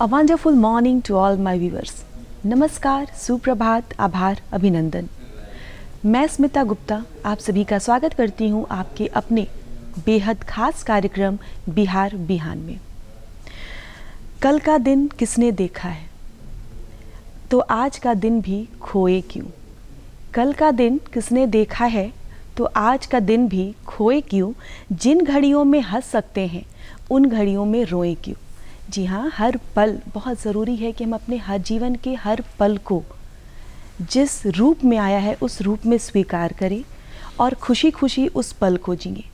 A wonderful morning to all my viewers नमस्कार सुप्रभात आभार अभिनंदन मैं स्मिता गुप्ता आप सभी का स्वागत करती हूं आपके अपने बेहद खास कार्यक्रम बिहार बिहान में कल का दिन किसने देखा है तो आज का दिन भी खोए क्यों कल का दिन किसने देखा है तो आज का दिन भी खोए क्यों जिन घड़ियों में हंस सकते हैं उन घड़ियों में रोए क्यों जी हाँ हर पल बहुत ज़रूरी है कि हम अपने हर जीवन के हर पल को जिस रूप में आया है उस रूप में स्वीकार करें और खुशी खुशी उस पल को जिए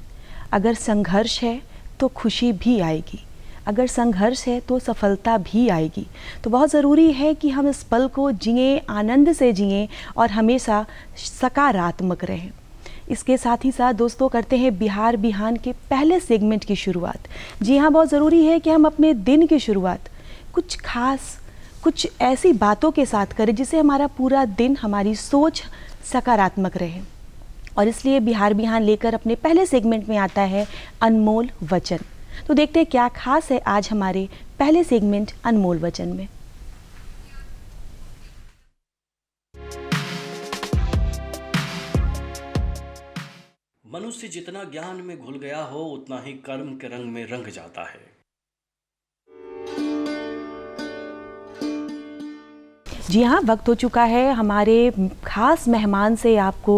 अगर संघर्ष है तो खुशी भी आएगी अगर संघर्ष है तो सफलता भी आएगी तो बहुत ज़रूरी है कि हम इस पल को जिए आनंद से जिए और हमेशा सकारात्मक रहें इसके साथ ही साथ दोस्तों करते हैं बिहार बिहान के पहले सेगमेंट की शुरुआत जी हाँ बहुत ज़रूरी है कि हम अपने दिन की शुरुआत कुछ खास कुछ ऐसी बातों के साथ करें जिससे हमारा पूरा दिन हमारी सोच सकारात्मक रहे और इसलिए बिहार बिहान लेकर अपने पहले सेगमेंट में आता है अनमोल वचन तो देखते हैं क्या खास है आज हमारे पहले सेगमेंट अनमोल वचन में मनुष्य जितना ज्ञान में घुल गया हो उतना ही कर्म के रंग में रंग जाता है जी हाँ वक्त हो चुका है हमारे खास मेहमान से आपको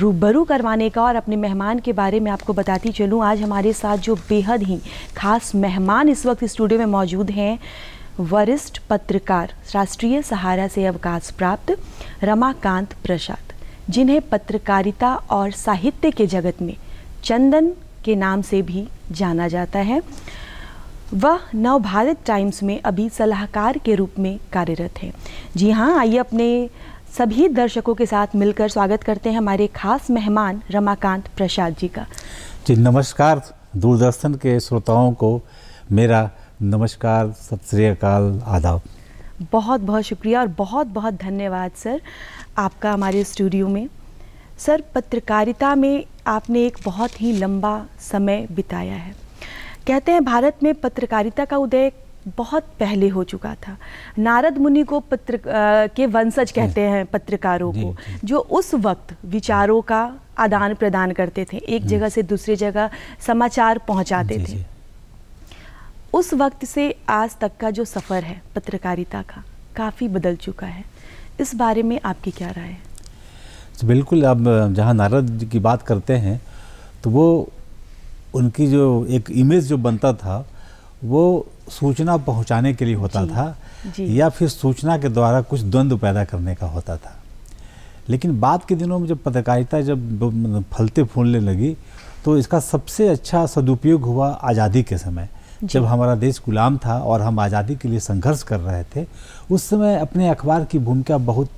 रूबरू करवाने का और अपने मेहमान के बारे में आपको बताती चलूँ आज हमारे साथ जो बेहद ही खास मेहमान इस वक्त स्टूडियो में मौजूद हैं वरिष्ठ पत्रकार राष्ट्रीय सहारा से अवकाश प्राप्त रमाकांत प्रसाद जिन्हें पत्रकारिता और साहित्य के जगत में चंदन के नाम से भी जाना जाता है वह नव भारत टाइम्स में अभी सलाहकार के रूप में कार्यरत है जी हाँ आइए अपने सभी दर्शकों के साथ मिलकर स्वागत करते हैं हमारे खास मेहमान रमाकांत प्रसाद जी का जी नमस्कार दूरदर्शन के श्रोताओं को मेरा नमस्कार सत श्रीकाल आदाब बहुत बहुत शुक्रिया और बहुत बहुत धन्यवाद सर आपका हमारे स्टूडियो में सर पत्रकारिता में आपने एक बहुत ही लंबा समय बिताया है कहते हैं भारत में पत्रकारिता का उदय बहुत पहले हो चुका था नारद मुनि को पत्र आ, के वंशज कहते हैं पत्रकारों को जो उस वक्त विचारों का आदान प्रदान करते थे एक जगह से दूसरी जगह समाचार पहुंचाते थे उस वक्त से आज तक का जो सफ़र है पत्रकारिता का काफ़ी बदल चुका है इस बारे में आपकी क्या राय है तो बिल्कुल अब जहाँ नारद जी की बात करते हैं तो वो उनकी जो एक इमेज जो बनता था वो सूचना पहुंचाने के लिए होता जी, था जी। या फिर सूचना के द्वारा कुछ द्वंद्व पैदा करने का होता था लेकिन बाद के दिनों में जब पत्रकारिता जब फलते फूलने लगी तो इसका सबसे अच्छा सदुपयोग हुआ आज़ादी के समय जब हमारा देश गुलाम था और हम आज़ादी के लिए संघर्ष कर रहे थे उस समय अपने अखबार की भूमिका बहुत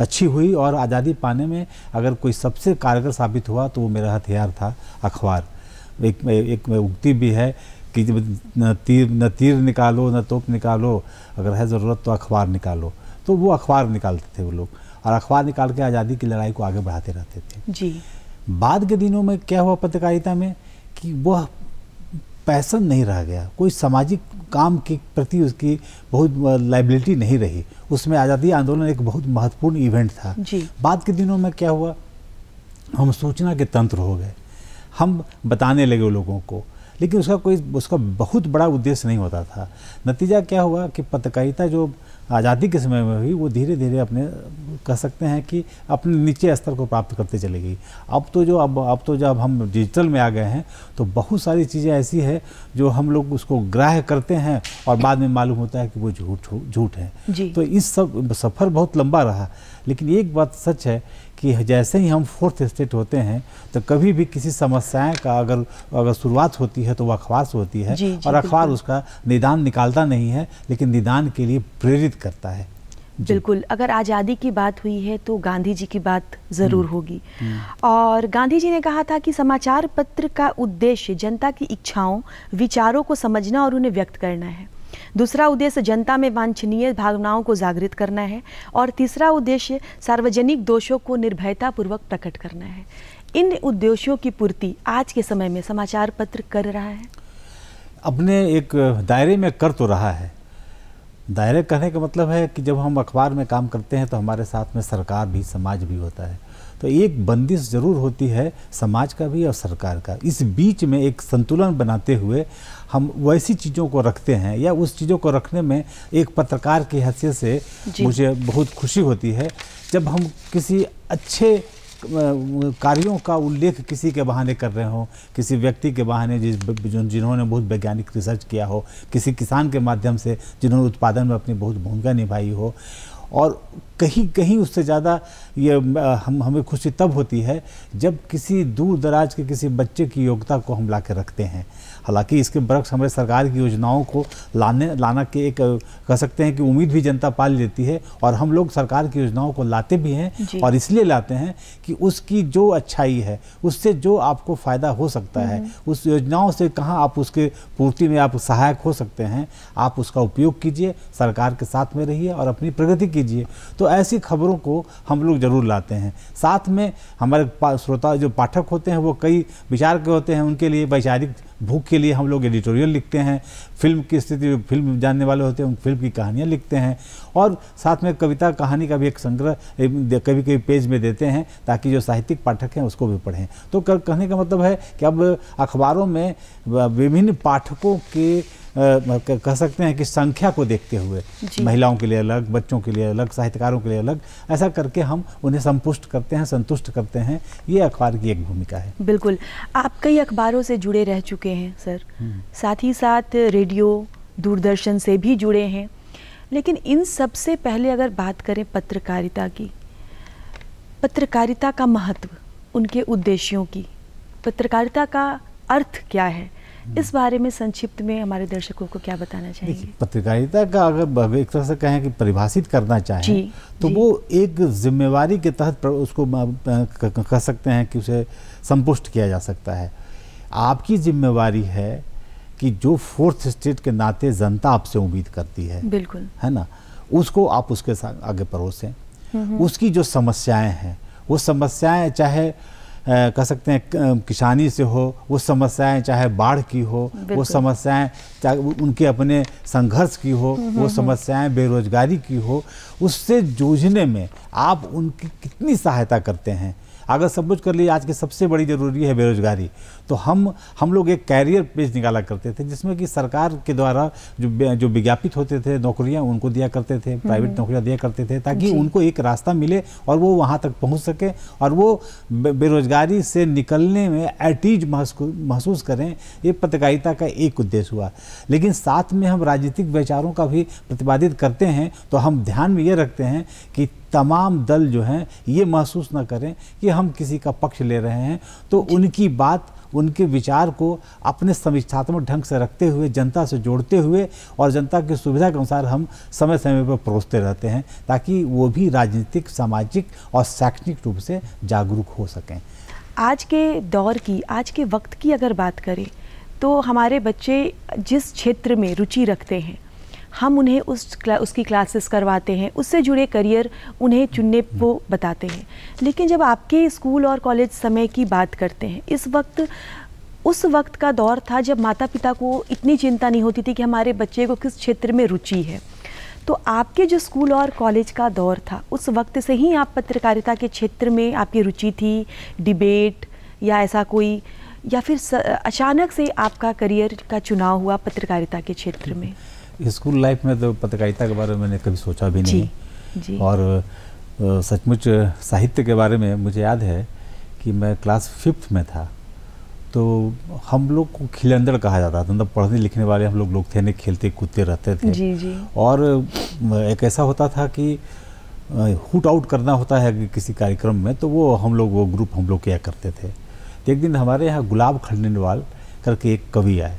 अच्छी हुई और आज़ादी पाने में अगर कोई सबसे कारगर साबित हुआ तो वो मेरा हथियार था अखबार एक एक उक्ति भी है कि जब न तीर न तीर निकालो न तोप निकालो अगर है ज़रूरत तो अखबार निकालो तो वो अखबार निकालते थे वो लोग और अखबार निकाल के आज़ादी की लड़ाई को आगे बढ़ाते रहते थे जी बाद के दिनों में क्या हुआ पत्रकारिता में कि वह पैसन नहीं रह गया कोई सामाजिक काम के प्रति उसकी बहुत लाइबिलिटी नहीं रही उसमें आज़ादी आंदोलन एक बहुत महत्वपूर्ण इवेंट था बाद के दिनों में क्या हुआ हम सूचना के तंत्र हो गए हम बताने लगे लोगों को लेकिन उसका कोई उसका बहुत बड़ा उद्देश्य नहीं होता था नतीजा क्या हुआ कि पत्रकारिता जो आज़ादी के समय में हुई वो धीरे धीरे अपने कह सकते हैं कि अपने नीचे स्तर को प्राप्त करते चले गई अब तो जो अब अब तो जब हम डिजिटल में आ गए हैं तो बहुत सारी चीज़ें ऐसी है जो हम लोग उसको ग्राह्य करते हैं और बाद में मालूम होता है कि वो झूठ झूठ है तो इस सब सफ़र बहुत लंबा रहा लेकिन एक बात सच है कि जैसे ही हम फोर्थ स्टेट होते हैं तो कभी भी किसी समस्याएं का अगर अगर शुरुआत होती है तो वह अखबार होती है जी, जी, और अखबार उसका निदान निकालता नहीं है लेकिन निदान के लिए प्रेरित करता है बिल्कुल अगर आज़ादी की बात हुई है तो गांधी जी की बात ज़रूर हम्म, होगी हम्म। और गांधी जी ने कहा था कि समाचार पत्र का उद्देश्य जनता की इच्छाओं विचारों को समझना और उन्हें व्यक्त करना है दूसरा उद्देश्य जनता में वांछनीय भावनाओं को जागृत करना है और तीसरा उद्देश्य सार्वजनिक दोषों को निर्भयतापूर्वक प्रकट करना है इन उद्देश्यों की पूर्ति आज के समय में समाचार पत्र कर रहा है अपने एक दायरे में कर तो रहा है दायरे कहने का मतलब है कि जब हम अखबार में काम करते हैं तो हमारे साथ में सरकार भी समाज भी होता है तो एक बंदिश ज़रूर होती है समाज का भी और सरकार का इस बीच में एक संतुलन बनाते हुए हम वैसी चीज़ों को रखते हैं या उस चीज़ों को रखने में एक पत्रकार की हैसियत से मुझे बहुत खुशी होती है जब हम किसी अच्छे कार्यों का उल्लेख किसी के बहाने कर रहे हो किसी व्यक्ति के बहाने जिस जिन्होंने बहुत वैज्ञानिक रिसर्च किया हो किसी किसान के माध्यम से जिन्होंने उत्पादन में अपनी बहुत भूमिका निभाई हो और कहीं कहीं उससे ज़्यादा ये हम हमें खुशी तब होती है जब किसी दूर दराज के किसी बच्चे की योग्यता को हम ला रखते हैं हालांकि इसके बरक्स हमारे सरकार की योजनाओं को लाने लाना के एक कह सकते हैं कि उम्मीद भी जनता पाल लेती है और हम लोग सरकार की योजनाओं को लाते भी हैं और इसलिए लाते हैं कि उसकी जो अच्छाई है उससे जो आपको फ़ायदा हो सकता है हम्म। उस योजनाओं से कहाँ आप उसके पूर्ति में आप सहायक हो सकते हैं आप उसका उपयोग कीजिए सरकार के साथ में रहिए और अपनी प्रगति कीजिए कीजिए तो ऐसी खबरों को हम लोग ज़रूर लाते हैं साथ में हमारे श्रोता जो पाठक होते हैं वो कई विचार के होते हैं उनके लिए वैचारिक भूख के लिए हम लोग एडिटोरियल लिखते हैं फिल्म की स्थिति फिल्म जानने वाले होते हैं उन फिल्म की कहानियाँ लिखते हैं और साथ में कविता कहानी का भी एक संग्रह कभी कभी पेज में देते हैं ताकि जो साहित्यिक पाठक हैं उसको भी पढ़ें तो कहने का मतलब है कि अब अखबारों में विभिन्न पाठकों के कह सकते हैं कि संख्या को देखते हुए महिलाओं के लिए अलग बच्चों के लिए अलग साहित्यकारों के लिए अलग ऐसा करके हम उन्हें संपुष्ट करते हैं संतुष्ट करते हैं ये अखबार की एक भूमिका है बिल्कुल आप कई अखबारों से जुड़े रह चुके हैं सर हम्म। साथ ही साथ रेडियो दूरदर्शन से भी जुड़े हैं लेकिन इन सबसे पहले अगर बात करें पत्रकारिता की पत्रकारिता का महत्व उनके उद्देश्यों की पत्रकारिता का अर्थ क्या है हम्म। इस बारे में संक्षिप्त में हमारे दर्शकों को क्या बताना चाहिए पत्रकारिता का अगर एक तरह से कहें कि परिभाषित करना चाहें जी, तो जी। वो एक जिम्मेवारी के तहत उसको कह सकते हैं कि उसे संपुष्ट किया जा सकता है आपकी जिम्मेवारी है कि जो फोर्थ स्टेट के नाते जनता आपसे उम्मीद करती है बिल्कुल है ना उसको आप उसके साथ आगे परोसें हम्म, हम्म। उसकी जो समस्याएं हैं वो समस्याएं चाहे कह सकते हैं किसानी से हो वो समस्याएं चाहे बाढ़ की हो वो समस्याएं चाहे उनके अपने संघर्ष की हो हम्म, वो हम्म, हम्म। समस्याएं बेरोजगारी की हो उससे जूझने में आप उनकी कितनी सहायता करते हैं अगर सब कुछ कर लिए आज की सबसे बड़ी जरूरी है बेरोजगारी तो हम हम लोग एक कैरियर पेज निकाला करते थे जिसमें कि सरकार के द्वारा जो जो विज्ञापित होते थे नौकरियां उनको दिया करते थे प्राइवेट हम्म। नौकरियां दिया करते थे ताकि उनको एक रास्ता मिले और वो वहाँ तक पहुँच सके और वो बेरोजगारी से निकलने में एटीज महसूस करें ये पत्रकारिता का एक उद्देश्य हुआ लेकिन साथ में हम राजनीतिक विचारों का भी प्रतिपादित करते हैं तो हम ध्यान में ये रखते हैं कि तमाम दल जो हैं ये महसूस ना करें कि हम किसी का पक्ष ले रहे हैं तो उनकी बात उनके विचार को अपने समीक्षात्मक ढंग से रखते हुए जनता से जोड़ते हुए और जनता की सुविधा के अनुसार हम समय समय पर परोसते रहते हैं ताकि वो भी राजनीतिक सामाजिक और शैक्षणिक रूप से जागरूक हो सकें आज के दौर की आज के वक्त की अगर बात करें तो हमारे बच्चे जिस क्षेत्र में रुचि रखते हैं हम उन्हें उस क्ला, उसकी क्लासेस करवाते हैं उससे जुड़े करियर उन्हें चुनने वो बताते हैं लेकिन जब आपके स्कूल और कॉलेज समय की बात करते हैं इस वक्त उस वक्त का दौर था जब माता पिता को इतनी चिंता नहीं होती थी कि हमारे बच्चे को किस क्षेत्र में रुचि है तो आपके जो स्कूल और कॉलेज का दौर था उस वक्त से ही आप पत्रकारिता के क्षेत्र में आपकी रुचि थी डिबेट या ऐसा कोई या फिर अचानक से आपका करियर का चुनाव हुआ पत्रकारिता के क्षेत्र में स्कूल लाइफ में तो पत्रकारिता के बारे में मैंने कभी सोचा भी नहीं जी, जी। और सचमुच साहित्य के बारे में मुझे याद है कि मैं क्लास फिफ्थ में था तो हम लोग को खिलंदड़ कहा जाता था मतलब पढ़ने लिखने वाले हम लोग लोग थे नहीं खेलते कूदते रहते थे जी, जी। और एक ऐसा होता था कि हुट आउट करना होता है कि किसी कार्यक्रम में तो वो हम लोग वो ग्रुप हम लोग किया करते थे तो एक दिन हमारे यहाँ गुलाब खंडनवाल करके एक कवि आए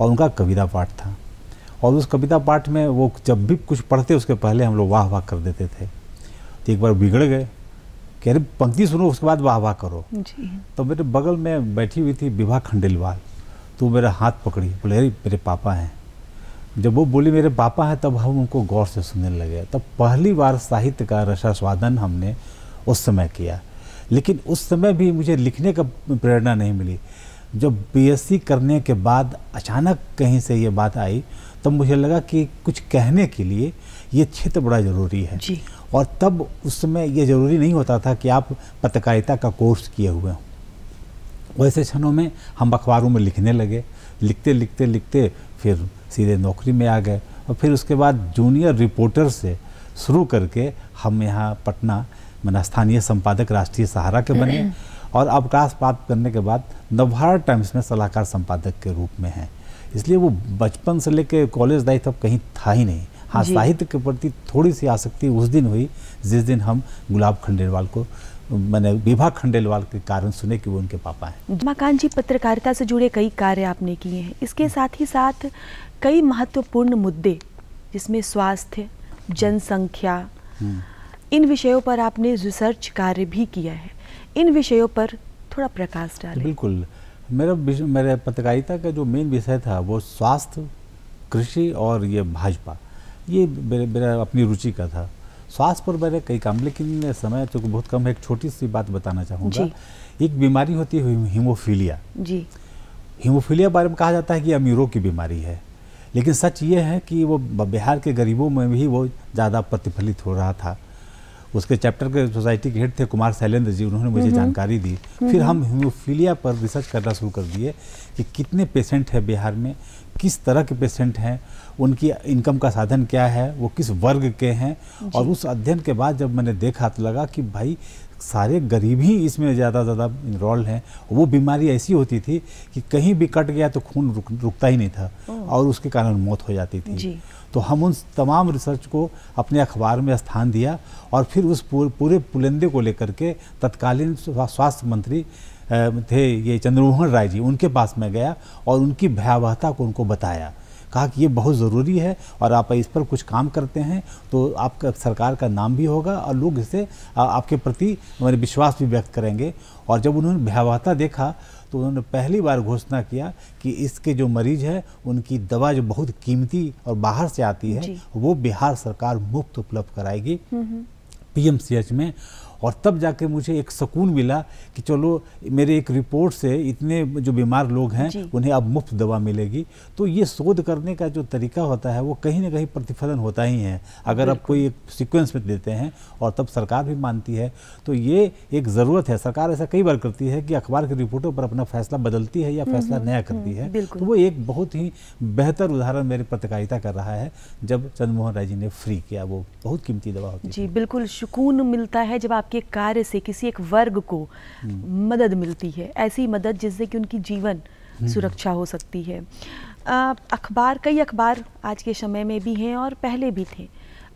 और उनका कविता पाठ था और उस कविता पाठ में वो जब भी कुछ पढ़ते उसके पहले हम लोग वाह वाह कर देते थे तो एक बार बिगड़ गए कह रहे पंक्ति सुनो उसके बाद वाह वाह करो तो मेरे बगल में बैठी हुई थी विभा खंडेलवाल तो मेरा हाथ पकड़ी बोले अरे मेरे पापा हैं जब वो बोली मेरे पापा हैं तब हम उनको गौर से सुनने लगे तब पहली बार साहित्य का रसास्वादन हमने उस समय किया लेकिन उस समय भी मुझे लिखने का प्रेरणा नहीं मिली जब बीएससी करने के बाद अचानक कहीं से ये बात आई तब मुझे लगा कि कुछ कहने के लिए ये क्षेत्र बड़ा ज़रूरी है जी। और तब उस समय ये ज़रूरी नहीं होता था कि आप पत्रकारिता का कोर्स किए हुए हों वैसे क्षणों में हम अखबारों में लिखने लगे लिखते लिखते लिखते फिर सीधे नौकरी में आ गए और फिर उसके बाद जूनियर रिपोर्टर से शुरू करके हम यहाँ पटना मैंने स्थानीय संपादक राष्ट्रीय सहारा के बने और अवकाश प्राप्त करने के बाद नवभारत टाइम्स में सलाहकार संपादक के रूप में हैं इसलिए वो बचपन से लेकर कॉलेज लाइफ अब कहीं था ही नहीं हाँ साहित्य के प्रति थोड़ी सी आसक्ति उस दिन हुई जिस दिन हम गुलाब खंडेलवाल को मैंने विभा खंडेलवाल के कारण सुने कि वो उनके पापा हैं माकान जी पत्रकारिता से जुड़े कई कार्य आपने किए हैं इसके साथ ही साथ कई महत्वपूर्ण मुद्दे जिसमें स्वास्थ्य जनसंख्या हम्म। इन विषयों पर आपने रिसर्च कार्य भी किया है इन विषयों पर थोड़ा प्रकाश डाल बिल्कुल मेरा मेरे पत्रकारिता का जो मेन विषय था वो स्वास्थ्य कृषि और ये भाजपा ये मेरे मेरा अपनी रुचि का था स्वास्थ्य पर मेरे कई काम लेकिन समय तो बहुत कम है एक छोटी सी बात बताना चाहूँगा एक बीमारी होती है हीमोफीलिया जी हीमोफीलिया बारे में कहा जाता है कि अमीरों की बीमारी है लेकिन सच ये है कि वो बिहार के गरीबों में भी वो ज़्यादा प्रतिफलित हो रहा था उसके चैप्टर के सोसाइटी के हेड थे कुमार शैलेंद्र जी उन्होंने मुझे हम्म। जानकारी दी हम्म। फिर हम हीमोफीलिया पर रिसर्च करना शुरू कर दिए कि कितने पेशेंट हैं बिहार में किस तरह के पेशेंट हैं उनकी इनकम का साधन क्या है वो किस वर्ग के हैं और उस अध्ययन के बाद जब मैंने देखा तो लगा कि भाई सारे गरीब ही इसमें ज़्यादा ज़्यादा इनरोल्ड हैं वो बीमारी ऐसी होती थी कि कहीं भी कट गया तो खून रुक रुकता ही नहीं था और उसके कारण मौत हो जाती थी तो हम उन तमाम रिसर्च को अपने अखबार में स्थान दिया और फिर उस पूरे पुलंदे को लेकर के तत्कालीन स्वास्थ्य मंत्री थे ये चंद्रमोहन राय जी उनके पास मैं गया और उनकी भयावहता को उनको बताया कहा कि ये बहुत ज़रूरी है और आप इस पर कुछ काम करते हैं तो आपका सरकार का नाम भी होगा और लोग इसे आपके प्रति हमारे विश्वास भी व्यक्त करेंगे और जब उन्होंने भयावहता देखा तो उन्होंने पहली बार घोषणा किया कि इसके जो मरीज है उनकी दवा जो बहुत कीमती और बाहर से आती है वो बिहार सरकार मुफ्त उपलब्ध कराएगी हम्म, हम्म। पीएमसीएच में और तब जाके मुझे एक सुकून मिला कि चलो मेरे एक रिपोर्ट से इतने जो बीमार लोग हैं उन्हें अब मुफ्त दवा मिलेगी तो ये शोध करने का जो तरीका होता है वो कहीं ना कहीं प्रतिफलन होता ही है अगर आप कोई एक सिक्वेंस में देते हैं और तब सरकार भी मानती है तो ये एक ज़रूरत है सरकार ऐसा कई बार करती है कि अखबार की रिपोर्टों पर अपना फैसला बदलती है या हम्म, फैसला हम्म, नया हम्म, करती है तो वो एक बहुत ही बेहतर उदाहरण मेरी पत्रकारिता कर रहा है जब चंद्रमोहन राय जी ने फ्री किया वो बहुत कीमती दवा होती जी बिल्कुल सुकून मिलता है जब आप आपके कार्य से किसी एक वर्ग को हम्म। मदद मिलती है ऐसी मदद जिससे कि उनकी जीवन हम्म। सुरक्षा हो सकती है अखबार कई अखबार आज के समय में भी हैं और पहले भी थे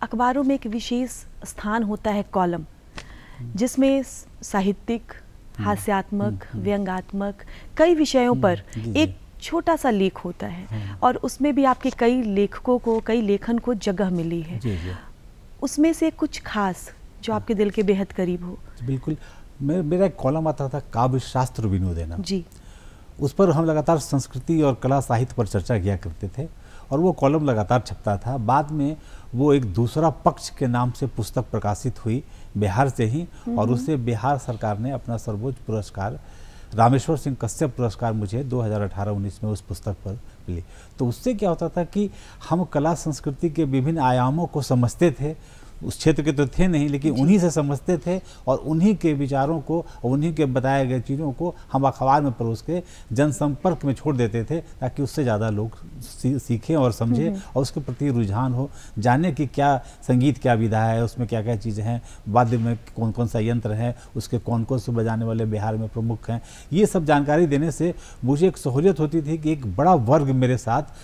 अखबारों में एक विशेष स्थान होता है कॉलम हम्म। जिसमें साहित्यिक हास्यात्मक व्यंगात्मक कई विषयों पर एक छोटा सा लेख होता है हाँ। और उसमें भी आपके कई लेखकों को कई लेखन को जगह मिली है उसमें से कुछ खास जो आपके दिल के बेहद करीब हो बिल्कुल मैं मेरा एक कॉलम आता था काव्य शास्त्र विनोदना जी उस पर हम लगातार संस्कृति और कला साहित्य पर चर्चा किया करते थे और वो कॉलम लगातार छपता था बाद में वो एक दूसरा पक्ष के नाम से पुस्तक प्रकाशित हुई बिहार से ही और हम्म। उसे बिहार सरकार ने अपना सर्वोच्च पुरस्कार रामेश्वर सिंह कश्यप पुरस्कार मुझे 2018-19 में उस पुस्तक पर मिली तो उससे क्या होता था कि हम कला संस्कृति के विभिन्न आयामों को समझते थे उस क्षेत्र के तो थे नहीं लेकिन उन्हीं से समझते थे और उन्हीं के विचारों को उन्हीं के बताए गए चीज़ों को हम अखबार में परोस के जनसंपर्क में छोड़ देते थे ताकि उससे ज़्यादा लोग सीखें और समझें हम्म, हम्म। और उसके प्रति रुझान हो जाने कि क्या संगीत क्या विधा है उसमें क्या क्या चीज़ें हैं वाद्य में कौन कौन सा यंत्र है उसके कौन कौन से बजाने वाले बिहार में प्रमुख हैं ये सब जानकारी देने से मुझे एक सहूलियत होती थी कि एक बड़ा वर्ग मेरे साथ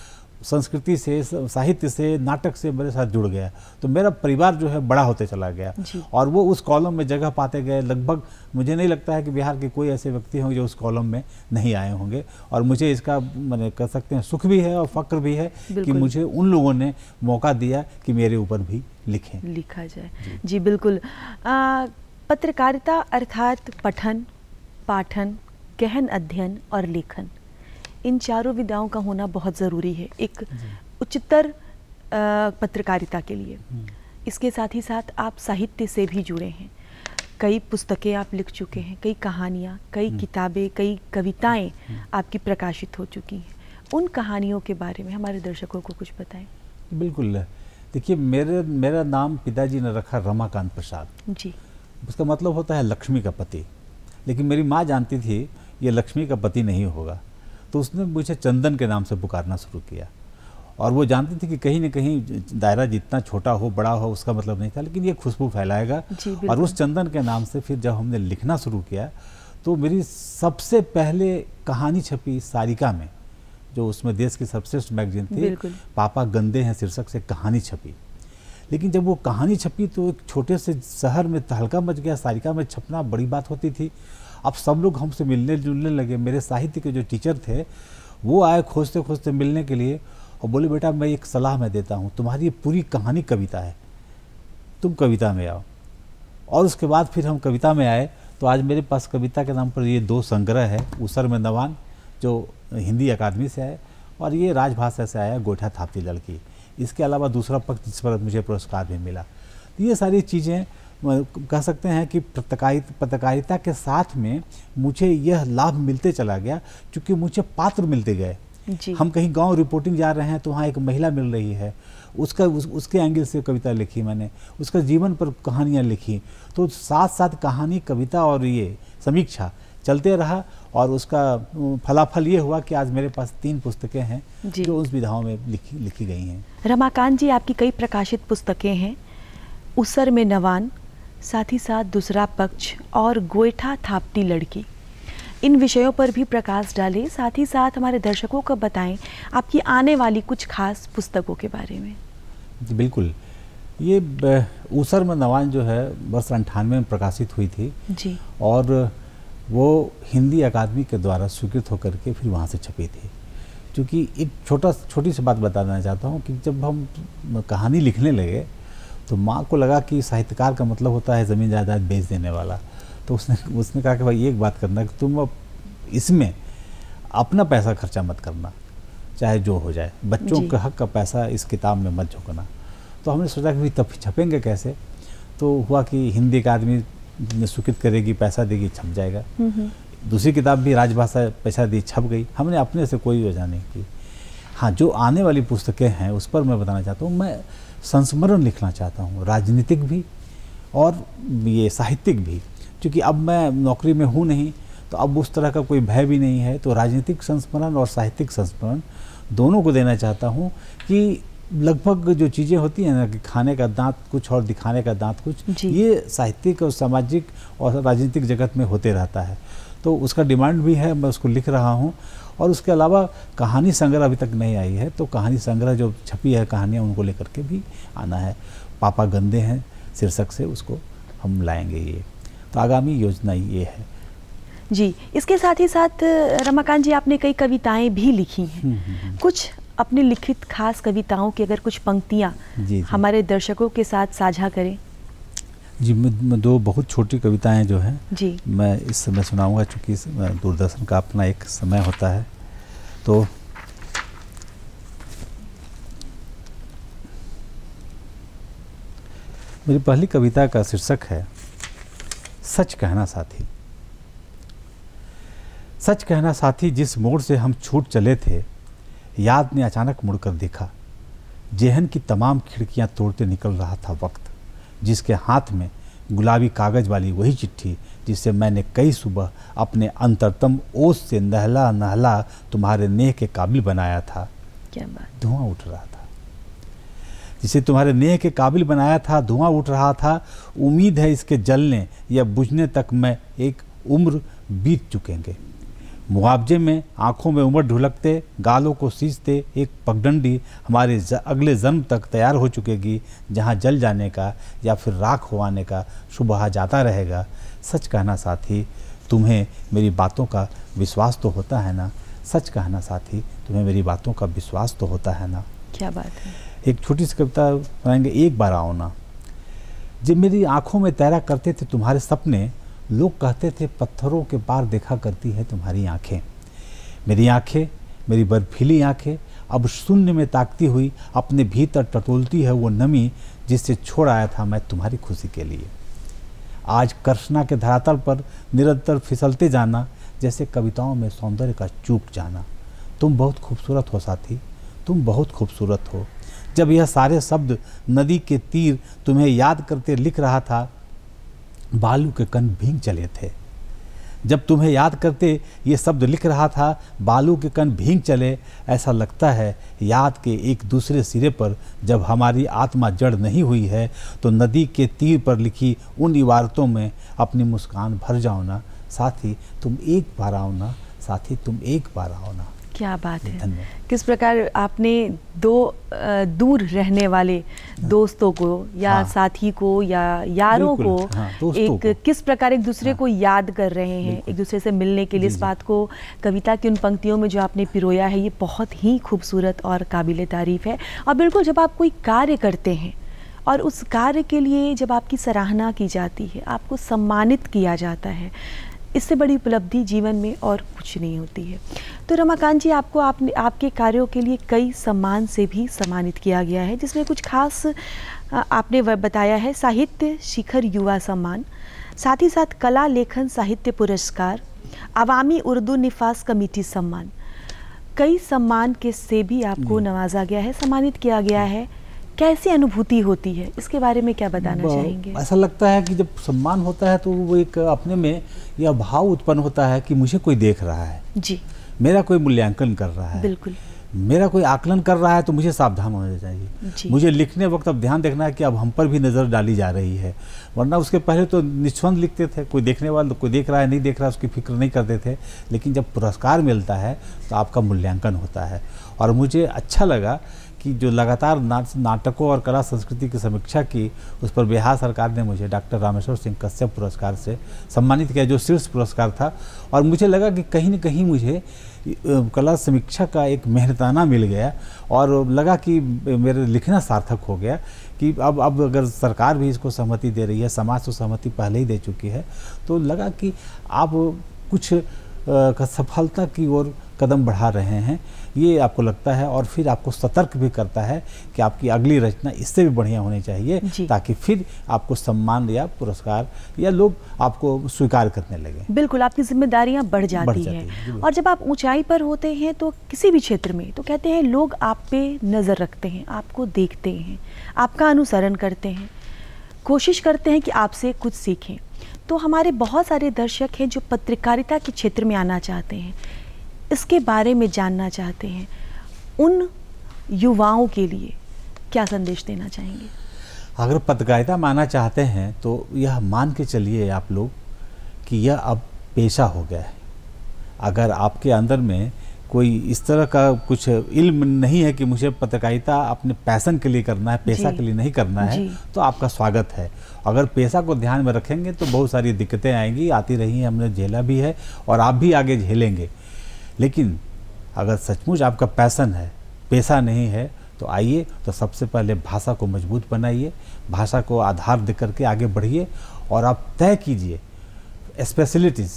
संस्कृति से साहित्य से नाटक से मेरे साथ जुड़ गया तो मेरा परिवार जो है बड़ा होते चला गया और वो उस कॉलम में जगह पाते गए लगभग मुझे नहीं लगता है कि बिहार के कोई ऐसे व्यक्ति होंगे जो उस कॉलम में नहीं आए होंगे और मुझे इसका मैंने कह सकते हैं सुख भी है और फ़क्र भी है कि मुझे उन लोगों ने मौका दिया कि मेरे ऊपर भी लिखें लिखा जाए जी, जी बिल्कुल आ, पत्रकारिता अर्थात पठन पाठन गहन अध्ययन और लेखन इन चारों विधाओं का होना बहुत ज़रूरी है एक उच्चतर पत्रकारिता के लिए इसके साथ ही साथ आप साहित्य से भी जुड़े हैं कई पुस्तकें आप लिख चुके हैं कई कहानियाँ कई हम्म। किताबें कई कविताएं हम्म। आपकी प्रकाशित हो चुकी हैं उन कहानियों के बारे में हमारे दर्शकों को कुछ बताएं बिल्कुल देखिए मेरे मेरा नाम पिताजी ने रखा रमाकांत प्रसाद जी उसका मतलब होता है लक्ष्मी का पति लेकिन मेरी माँ जानती थी ये लक्ष्मी का पति नहीं होगा तो उसने मुझे चंदन के नाम से पुकारना शुरू किया और वो जानती थी कि कहीं ना कहीं दायरा जितना छोटा हो बड़ा हो उसका मतलब नहीं था लेकिन ये खुशबू फैलाएगा और उस चंदन के नाम से फिर जब हमने लिखना शुरू किया तो मेरी सबसे पहले कहानी छपी सारिका में जो उसमें देश की सर्वश्रेष्ठ मैगजीन थी पापा गंदे हैं शीर्षक से कहानी छपी लेकिन जब वो कहानी छपी तो एक छोटे से शहर में तहलका मच गया सारिका में छपना बड़ी बात होती थी अब सब लोग हमसे मिलने जुलने लगे मेरे साहित्य के जो टीचर थे वो आए खोजते खोजते मिलने के लिए और बोले बेटा मैं एक सलाह मैं देता हूँ तुम्हारी ये पूरी कहानी कविता है तुम कविता में आओ और उसके बाद फिर हम कविता में आए तो आज मेरे पास कविता के नाम पर ये दो संग्रह है उसर में नवान जो हिंदी अकादमी से आए और ये राजभाषा से आया गोठा थापती लड़की इसके अलावा दूसरा पक्ष जिस पर मुझे पुरस्कार भी मिला तो ये सारी चीज़ें मतलब कह सकते हैं कि पत्रकारित पत्रकारिता के साथ में मुझे यह लाभ मिलते चला गया क्योंकि मुझे पात्र मिलते गए हम कहीं गांव रिपोर्टिंग जा रहे हैं तो वहाँ एक महिला मिल रही है उसका उस, उसके एंगल से कविता लिखी मैंने उसका जीवन पर कहानियाँ लिखी तो साथ साथ कहानी कविता और ये समीक्षा चलते रहा और उसका फलाफल ये हुआ कि आज मेरे पास तीन पुस्तकें हैं जो उस विधाओं में लिखी लिखी गई हैं रमाकांत जी आपकी कई प्रकाशित पुस्तकें हैं उसर में नवान साथ ही साथ दूसरा पक्ष और गोएठा थापती लड़की इन विषयों पर भी प्रकाश डालें साथ ही साथ हमारे दर्शकों को बताएं आपकी आने वाली कुछ खास पुस्तकों के बारे में बिल्कुल ये ऊसर में नवान जो है वर्ष अंठानवे में प्रकाशित हुई थी जी और वो हिंदी अकादमी के द्वारा स्वीकृत होकर के फिर वहाँ से छपी थी क्योंकि एक छोटा छोटी सी बात बताना चाहता हूँ कि जब हम कहानी लिखने लगे तो माँ को लगा कि साहित्यकार का मतलब होता है ज़मीन जायदाद बेच देने वाला तो उसने उसने कहा कि भाई एक बात करना कि तुम अब इसमें अपना पैसा खर्चा मत करना चाहे जो हो जाए बच्चों के हक का पैसा इस किताब में मत झोंकना तो हमने सोचा कि भाई तब छपेंगे कैसे तो हुआ कि हिंदी का आदमी सुकित करेगी पैसा देगी छप जाएगा हम्म, हम्म। दूसरी किताब भी राजभाषा पैसा दी छप गई हमने अपने से कोई योजना नहीं की हाँ जो आने वाली पुस्तकें हैं उस पर मैं बताना चाहता हूँ मैं संस्मरण लिखना चाहता हूँ राजनीतिक भी और ये साहित्यिक भी क्योंकि अब मैं नौकरी में हूँ नहीं तो अब उस तरह का कोई भय भी नहीं है तो राजनीतिक संस्मरण और साहित्यिक संस्मरण दोनों को देना चाहता हूँ कि लगभग जो चीज़ें होती हैं ना कि खाने का दांत कुछ और दिखाने का दांत कुछ ये साहित्यिक और सामाजिक और राजनीतिक जगत में होते रहता है तो उसका डिमांड भी है मैं उसको लिख रहा हूँ और उसके अलावा कहानी संग्रह अभी तक नहीं आई है तो कहानी संग्रह जो छपी है कहानियाँ उनको लेकर के भी आना है पापा गंदे हैं शीर्षक से उसको हम लाएंगे ये तो आगामी योजना ये है जी इसके साथ ही साथ रमाकांत जी आपने कई कविताएं भी लिखी हैं हम्म, हम्म, हम्म। कुछ अपनी लिखित खास कविताओं की अगर कुछ पंक्तियां हमारे दर्शकों के साथ साझा करें जी दो बहुत छोटी कविताएं जो हैं मैं इस समय सुनाऊंगा चूंकि दूरदर्शन का अपना एक समय होता है तो मेरी पहली कविता का शीर्षक है सच कहना साथी सच कहना साथी जिस मोड़ से हम छूट चले थे याद ने अचानक मुड़कर देखा जेहन की तमाम खिड़कियां तोड़ते निकल रहा था वक्त जिसके हाथ में गुलाबी कागज़ वाली वही चिट्ठी जिसे मैंने कई सुबह अपने अंतरतम ओस से नहला नहला तुम्हारे नेह के काबिल बनाया था क्या बात धुआं उठ रहा था जिसे तुम्हारे नेह के काबिल बनाया था धुआं उठ रहा था उम्मीद है इसके जलने या बुझने तक मैं एक उम्र बीत चुकेंगे मुआवजे में आंखों में उमड़ ढुलकते गालों को सींचते एक पगडंडी हमारे ज, अगले जन्म तक तैयार हो चुकेगी जहाँ जल जाने का या फिर राख आने का सुबह जाता रहेगा सच कहना साथी तुम्हें मेरी बातों का विश्वास तो होता है ना सच कहना साथी तुम्हें मेरी बातों का विश्वास तो होता है ना क्या बात है एक छोटी सी कविता बनाएंगे एक बार आओ ना जब मेरी आंखों में तैरा करते थे तुम्हारे सपने लोग कहते थे पत्थरों के पार देखा करती है तुम्हारी आंखें मेरी आंखें मेरी बर्फीली आंखें अब शून्य में ताकती हुई अपने भीतर टटोलती है वो नमी जिससे छोड़ आया था मैं तुम्हारी खुशी के लिए आज कृष्णा के धरातल पर निरंतर फिसलते जाना जैसे कविताओं में सौंदर्य का चूक जाना तुम बहुत खूबसूरत हो साथी तुम बहुत खूबसूरत हो जब यह सारे शब्द नदी के तीर तुम्हें याद करते लिख रहा था बालू के कन भींग चले थे जब तुम्हें याद करते ये शब्द लिख रहा था बालू के कन भींग चले ऐसा लगता है याद के एक दूसरे सिरे पर जब हमारी आत्मा जड़ नहीं हुई है तो नदी के तीर पर लिखी उन इबारतों में अपनी मुस्कान भर जाओ ना साथी तुम एक बार आओ ना साथी तुम एक बार आओ ना क्या बात है किस प्रकार आपने दो दूर रहने वाले हाँ। दोस्तों को या हाँ, साथी को या यारों को हाँ, एक को। किस प्रकार एक दूसरे हाँ, को याद कर रहे हैं एक दूसरे से मिलने के लिए इस बात को कविता की उन पंक्तियों में जो आपने पिरोया है ये बहुत ही खूबसूरत और काबिल तारीफ़ है और बिल्कुल जब आप कोई कार्य करते हैं और उस कार्य के लिए जब आपकी सराहना की जाती है आपको सम्मानित किया जाता है इससे बड़ी उपलब्धि जीवन में और कुछ नहीं होती है तो रमाकांत जी आपको आपने आपके कार्यों के लिए कई सम्मान से भी सम्मानित किया गया है जिसमें कुछ खास आपने बताया है साहित्य शिखर युवा सम्मान साथ ही साथ कला लेखन साहित्य पुरस्कार अवामी उर्दू निफास कमेटी सम्मान कई सम्मान के से भी आपको नवाजा गया है सम्मानित किया गया है कैसी अनुभूति होती है इसके बारे में क्या बताना चाहेंगे ऐसा लगता है कि जब सम्मान होता है तो वो एक अपने में यह भाव उत्पन्न होता है कि मुझे कोई देख रहा है जी मेरा कोई मूल्यांकन कर रहा है बिल्कुल मेरा कोई आकलन कर रहा है तो मुझे सावधान होना चाहिए मुझे लिखने वक्त अब ध्यान देखना है कि अब हम पर भी नज़र डाली जा रही है वरना उसके पहले तो निस्वंद लिखते थे कोई देखने वाला तो कोई देख रहा है नहीं देख रहा है उसकी फिक्र नहीं करते थे लेकिन जब पुरस्कार मिलता है तो आपका मूल्यांकन होता है और मुझे अच्छा लगा की जो लगातार नाटकों और कला संस्कृति की समीक्षा की उस पर बिहार सरकार ने मुझे डॉक्टर रामेश्वर सिंह कश्यप पुरस्कार से सम्मानित किया जो शीर्ष पुरस्कार था और मुझे लगा कि कहीं ना कहीं मुझे कला समीक्षा का एक मेहनताना मिल गया और लगा कि मेरे लिखना सार्थक हो गया कि अब अब अगर सरकार भी इसको सहमति दे रही है समाज तो सहमति पहले ही दे चुकी है तो लगा कि आप कुछ सफलता की ओर कदम बढ़ा रहे हैं ये आपको लगता है और फिर आपको सतर्क भी करता है कि आपकी अगली रचना इससे भी बढ़िया होनी चाहिए ताकि फिर आपको सम्मान या पुरस्कार या लोग आपको स्वीकार करने लगे बिल्कुल आपकी जिम्मेदारियाँ बढ़ जाती, बढ़ जाती है।, है। और जब आप ऊंचाई पर होते हैं तो किसी भी क्षेत्र में तो कहते हैं लोग आप पे नज़र रखते हैं आपको देखते हैं आपका अनुसरण करते हैं कोशिश करते हैं कि आपसे कुछ सीखें तो हमारे बहुत सारे दर्शक हैं जो पत्रकारिता के क्षेत्र में आना चाहते हैं इसके बारे में जानना चाहते हैं उन युवाओं के लिए क्या संदेश देना चाहेंगे अगर पत्रकारिता माना चाहते हैं तो यह मान के चलिए आप लोग कि यह अब पेशा हो गया है अगर आपके अंदर में कोई इस तरह का कुछ इल्म नहीं है कि मुझे पत्रकारिता अपने पैसन के लिए करना है पैसा के लिए नहीं करना है तो आपका स्वागत है अगर पैसा को ध्यान में रखेंगे तो बहुत सारी दिक्कतें आएंगी आती रही हैं हमने झेला भी है और आप भी आगे झेलेंगे लेकिन अगर सचमुच आपका पैसन है पैसा नहीं है तो आइए तो सबसे पहले भाषा को मजबूत बनाइए भाषा को आधार दे करके आगे बढ़िए और आप तय कीजिए स्पेशलिटीज़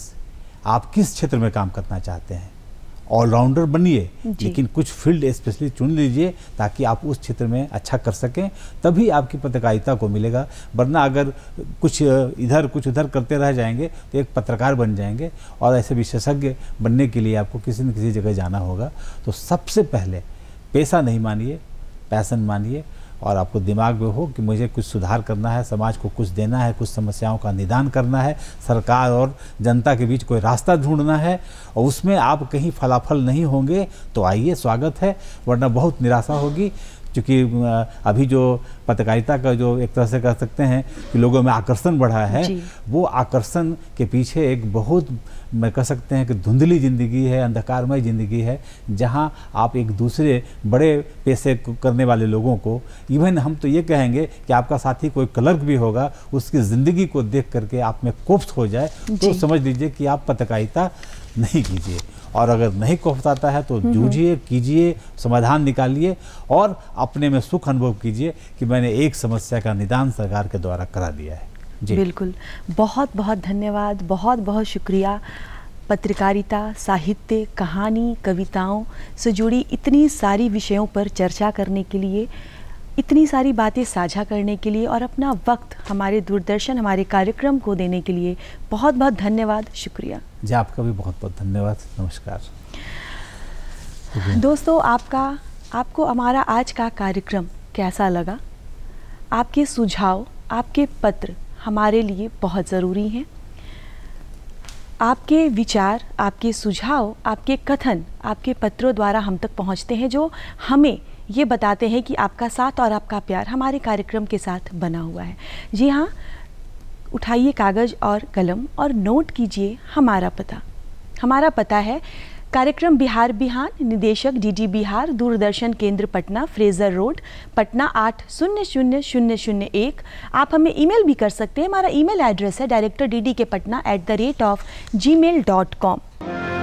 आप किस क्षेत्र में काम करना चाहते हैं ऑलराउंडर बनिए लेकिन कुछ फील्ड स्पेशली चुन लीजिए ताकि आप उस क्षेत्र में अच्छा कर सकें तभी आपकी पत्रकारिता को मिलेगा वरना अगर कुछ इधर कुछ उधर करते रह जाएंगे तो एक पत्रकार बन जाएंगे और ऐसे विशेषज्ञ बनने के लिए आपको किसी न किसी जगह जाना होगा तो सबसे पहले पैसा नहीं मानिए पैसन मानिए और आपको दिमाग में हो कि मुझे कुछ सुधार करना है समाज को कुछ देना है कुछ समस्याओं का निदान करना है सरकार और जनता के बीच कोई रास्ता ढूंढना है और उसमें आप कहीं फलाफल नहीं होंगे तो आइए स्वागत है वरना बहुत निराशा होगी चूँकि अभी जो पत्रकारिता का जो एक तरह से कह सकते हैं कि लोगों में आकर्षण बढ़ा है वो आकर्षण के पीछे एक बहुत मैं कह सकते हैं कि धुंधली ज़िंदगी है अंधकारमय ज़िंदगी है जहाँ आप एक दूसरे बड़े पैसे करने वाले लोगों को इवन हम तो ये कहेंगे कि आपका साथी कोई क्लर्क भी होगा उसकी ज़िंदगी को देख करके आप में कोफ्त हो जाए तो समझ लीजिए कि आप पत्रकारिता नहीं कीजिए और अगर नहीं कोफ्त आता है तो जूझिए कीजिए समाधान निकालिए और अपने में सुख अनुभव कीजिए कि मैंने एक समस्या का निदान सरकार के द्वारा करा दिया है बिल्कुल बहुत बहुत धन्यवाद बहुत बहुत शुक्रिया पत्रकारिता साहित्य कहानी कविताओं से जुड़ी इतनी सारी विषयों पर चर्चा करने के लिए इतनी सारी बातें साझा करने के लिए और अपना वक्त हमारे दूरदर्शन हमारे कार्यक्रम को देने के लिए बहुत बहुत धन्यवाद शुक्रिया जी आपका भी बहुत बहुत धन्यवाद नमस्कार दोस्तों आपका आपको हमारा आज का कार्यक्रम कैसा लगा आपके सुझाव आपके पत्र हमारे लिए बहुत ज़रूरी हैं आपके विचार आपके सुझाव आपके कथन आपके पत्रों द्वारा हम तक पहुंचते हैं जो हमें ये बताते हैं कि आपका साथ और आपका प्यार हमारे कार्यक्रम के साथ बना हुआ है जी हाँ उठाइए कागज़ और कलम और नोट कीजिए हमारा पता हमारा पता है कार्यक्रम बिहार बिहान निदेशक डीडी बिहार दूरदर्शन केंद्र पटना फ्रेजर रोड पटना आठ शून्य शून्य शून्य शून्य एक आप हमें ईमेल भी कर सकते हैं हमारा ईमेल एड्रेस है director D K Patna at the rate of Gmail dot com